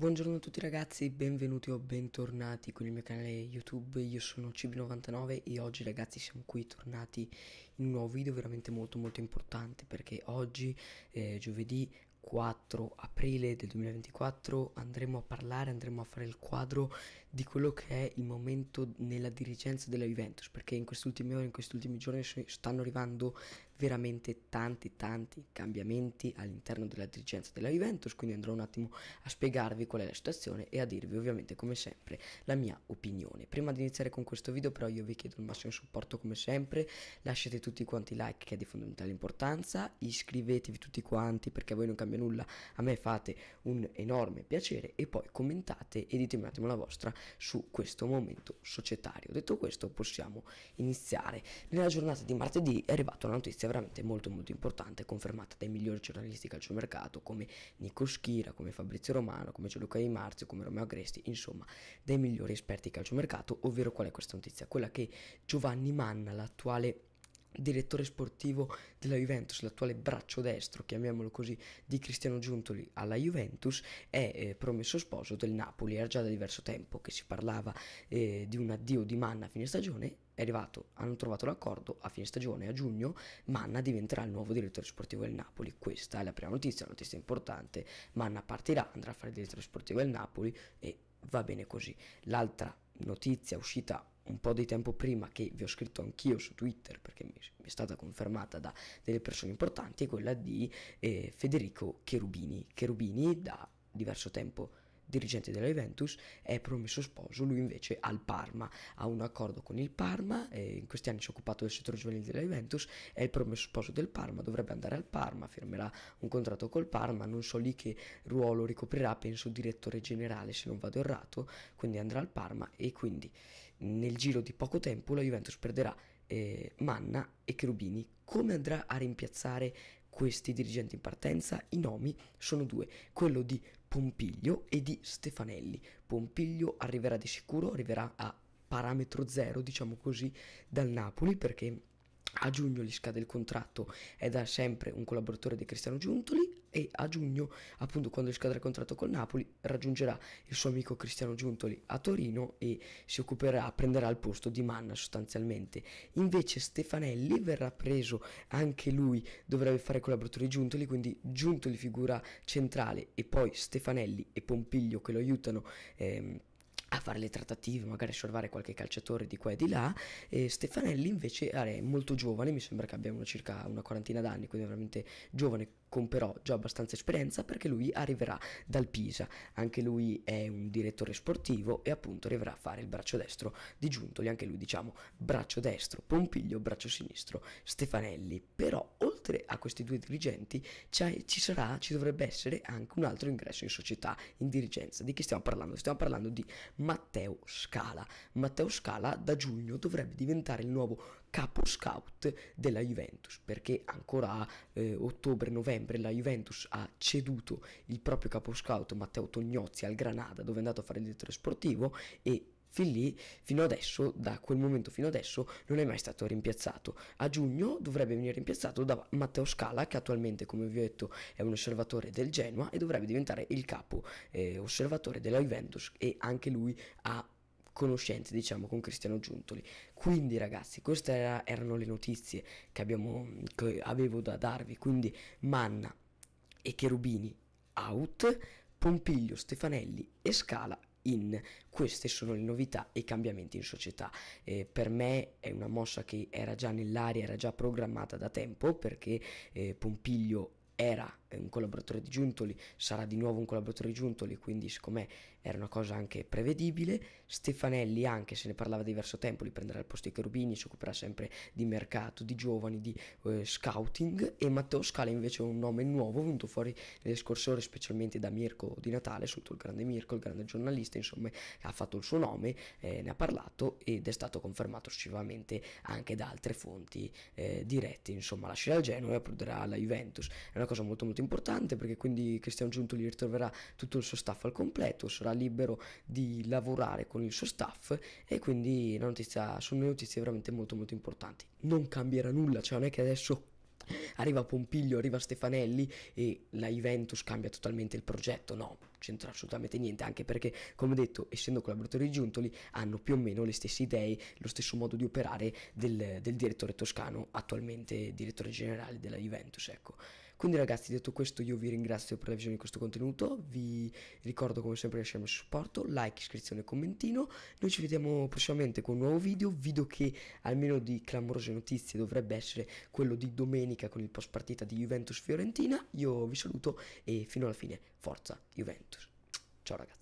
Buongiorno a tutti ragazzi, benvenuti o bentornati con il mio canale YouTube, io sono cibi 99 e oggi ragazzi siamo qui tornati in un nuovo video veramente molto molto importante perché oggi, eh, giovedì 4 aprile del 2024 andremo a parlare, andremo a fare il quadro di quello che è il momento nella dirigenza della Juventus perché in queste ultime ore, in questi ultimi giorni stanno arrivando veramente tanti tanti cambiamenti all'interno della dirigenza della Juventus, quindi andrò un attimo a spiegarvi qual è la situazione e a dirvi ovviamente come sempre la mia opinione. Prima di iniziare con questo video però io vi chiedo il massimo supporto come sempre, lasciate tutti quanti like che è di fondamentale importanza, iscrivetevi tutti quanti perché a voi non cambia nulla, a me fate un enorme piacere e poi commentate e ditemi un attimo la vostra su questo momento societario. Detto questo possiamo iniziare. Nella giornata di martedì è arrivata una notizia veramente molto molto importante, confermata dai migliori giornalisti calciomercato come Nico Schira, come Fabrizio Romano, come Gianluca Di Marzio, come Romeo Agresti, insomma dai migliori esperti calciomercato, ovvero qual è questa notizia? Quella che Giovanni Manna, l'attuale direttore sportivo della Juventus, l'attuale braccio destro, chiamiamolo così, di Cristiano Giuntoli alla Juventus, è eh, promesso sposo del Napoli. Era già da diverso tempo che si parlava eh, di un addio di Manna a fine stagione è arrivato, hanno trovato l'accordo a fine stagione, a giugno, Manna diventerà il nuovo direttore sportivo del Napoli. Questa è la prima notizia, una notizia importante. Manna partirà, andrà a fare il direttore sportivo del Napoli e va bene così. L'altra notizia uscita un po' di tempo prima che vi ho scritto anch'io su Twitter perché mi, è stata confermata da delle persone importanti è quella di eh, Federico Cherubini. Cherubini da diverso tempo dirigente della Juventus, è promesso sposo, lui invece al Parma, ha un accordo con il Parma, in questi anni si è occupato del settore giovanile della Juventus, è il promesso sposo del Parma, dovrebbe andare al Parma, firmerà un contratto col Parma, non so lì che ruolo ricoprirà, penso direttore generale se non vado errato, quindi andrà al Parma e quindi nel giro di poco tempo la Juventus perderà eh, Manna e Cherubini. Come andrà a rimpiazzare questi dirigenti in partenza, i nomi sono due, quello di Pompiglio e di Stefanelli. Pompiglio arriverà di sicuro, arriverà a parametro zero, diciamo così, dal Napoli perché a giugno gli scade il contratto, è da sempre un collaboratore di Cristiano Giuntoli, e a giugno, appunto quando scadrà il contratto con Napoli, raggiungerà il suo amico Cristiano Giuntoli a Torino e si occuperà, prenderà il posto di Manna sostanzialmente. Invece Stefanelli verrà preso anche lui, dovrebbe fare collaboratore di Giuntoli, quindi Giuntoli figura centrale e poi Stefanelli e Pompiglio che lo aiutano. Ehm, a fare le trattative, magari a sorvare qualche calciatore di qua e di là. E Stefanelli invece è molto giovane, mi sembra che abbia circa una quarantina d'anni, quindi veramente giovane, con però già abbastanza esperienza perché lui arriverà dal Pisa, anche lui è un direttore sportivo e appunto arriverà a fare il braccio destro di Giuntoli, anche lui diciamo braccio destro, Pompiglio braccio sinistro, Stefanelli, però oltre a questi due dirigenti ci sarà, ci dovrebbe essere anche un altro ingresso in società, in dirigenza. Di chi stiamo parlando? Stiamo parlando di Matteo Scala. Matteo Scala da giugno dovrebbe diventare il nuovo capo scout della Juventus, perché ancora a eh, ottobre-novembre la Juventus ha ceduto il proprio capo scout Matteo Tognozzi al Granada, dove è andato a fare il direttore sportivo e Fin lì, fino adesso, da quel momento fino adesso, non è mai stato rimpiazzato. A giugno dovrebbe venire rimpiazzato da Matteo Scala, che attualmente, come vi ho detto, è un osservatore del Genoa e dovrebbe diventare il capo eh, osservatore della Juventus e anche lui ha conoscenze diciamo con Cristiano Giuntoli quindi ragazzi queste era, erano le notizie che, abbiamo, che avevo da darvi quindi Manna e Cherubini out Pompiglio, Stefanelli e Scala in. Queste sono le novità e i cambiamenti in società. Eh, per me è una mossa che era già nell'aria, era già programmata da tempo perché eh, Pompiglio era un collaboratore di Giuntoli, sarà di nuovo un collaboratore di Giuntoli, quindi siccome era una cosa anche prevedibile, Stefanelli anche se ne parlava diverso tempo, li prenderà il posto di Cherubini, si occuperà sempre di mercato, di giovani, di eh, scouting e Matteo Scala invece è un nome nuovo venuto fuori nelle scorse ore specialmente da Mirko di Natale, sotto il grande Mirko, il grande giornalista, insomma ha fatto il suo nome, eh, ne ha parlato ed è stato confermato successivamente anche da altre fonti eh, dirette, insomma lascerà il Genoa e approderà la Juventus. È una cosa molto molto importante perché quindi Cristiano Giuntoli ritroverà tutto il suo staff al completo, sarà libero di lavorare con il suo staff e quindi la notizia, sono notizie veramente molto molto importanti. Non cambierà nulla, cioè non è che adesso arriva Pompiglio, arriva Stefanelli e la Juventus cambia totalmente il progetto, no, c'entra assolutamente niente, anche perché, come detto, essendo collaboratori di Giuntoli, hanno più o meno le stesse idee, lo stesso modo di operare del, del direttore toscano, attualmente direttore generale della Juventus, ecco. Quindi ragazzi, detto questo io vi ringrazio per la visione di questo contenuto, vi ricordo come sempre di lasciare il supporto, like, iscrizione e commentino, noi ci vediamo prossimamente con un nuovo video, video che almeno di clamorose notizie dovrebbe essere quello di domenica con il post partita di Juventus-Fiorentina, io vi saluto e fino alla fine, forza Juventus, ciao ragazzi.